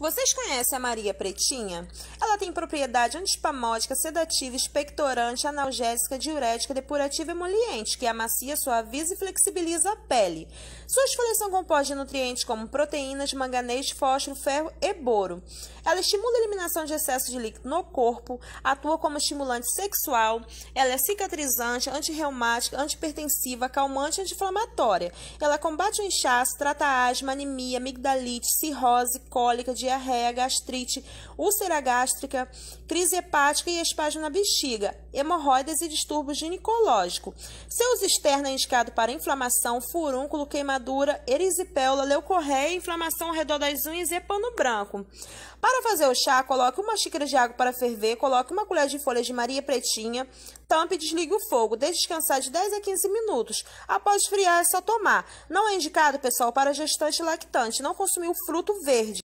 Vocês conhecem a Maria Pretinha? Ela tem propriedade antispamódica, sedativa, expectorante, analgésica, diurética, depurativa e emoliente, que amacia, suaviza e flexibiliza a pele. Suas folhas são compostas de nutrientes como proteínas, manganês, fósforo, ferro e boro. Ela estimula a eliminação de excesso de líquido no corpo, atua como estimulante sexual, ela é cicatrizante, antirreumática, antipertensiva, calmante e anti-inflamatória. Ela combate o inchaço, trata asma, anemia, amigdalite, cirrose, cólica, diabetes diarreia, gastrite, úlcera gástrica, crise hepática e espasmo na bexiga, hemorroidas e distúrbio ginecológico. Seu uso externo é indicado para inflamação, furúnculo, queimadura, erisipéola, leucorreia, inflamação ao redor das unhas e pano branco. Para fazer o chá, coloque uma xícara de água para ferver, coloque uma colher de folhas de maria pretinha, tampe e desligue o fogo. Deixe descansar de 10 a 15 minutos. Após esfriar, é só tomar. Não é indicado, pessoal, para gestante lactante. Não consumir o fruto verde.